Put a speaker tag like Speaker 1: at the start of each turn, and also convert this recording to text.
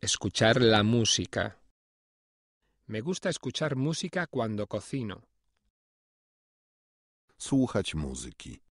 Speaker 1: Escuchar la música. Me
Speaker 2: gusta escuchar música cuando cocino. Słuchać muzyki.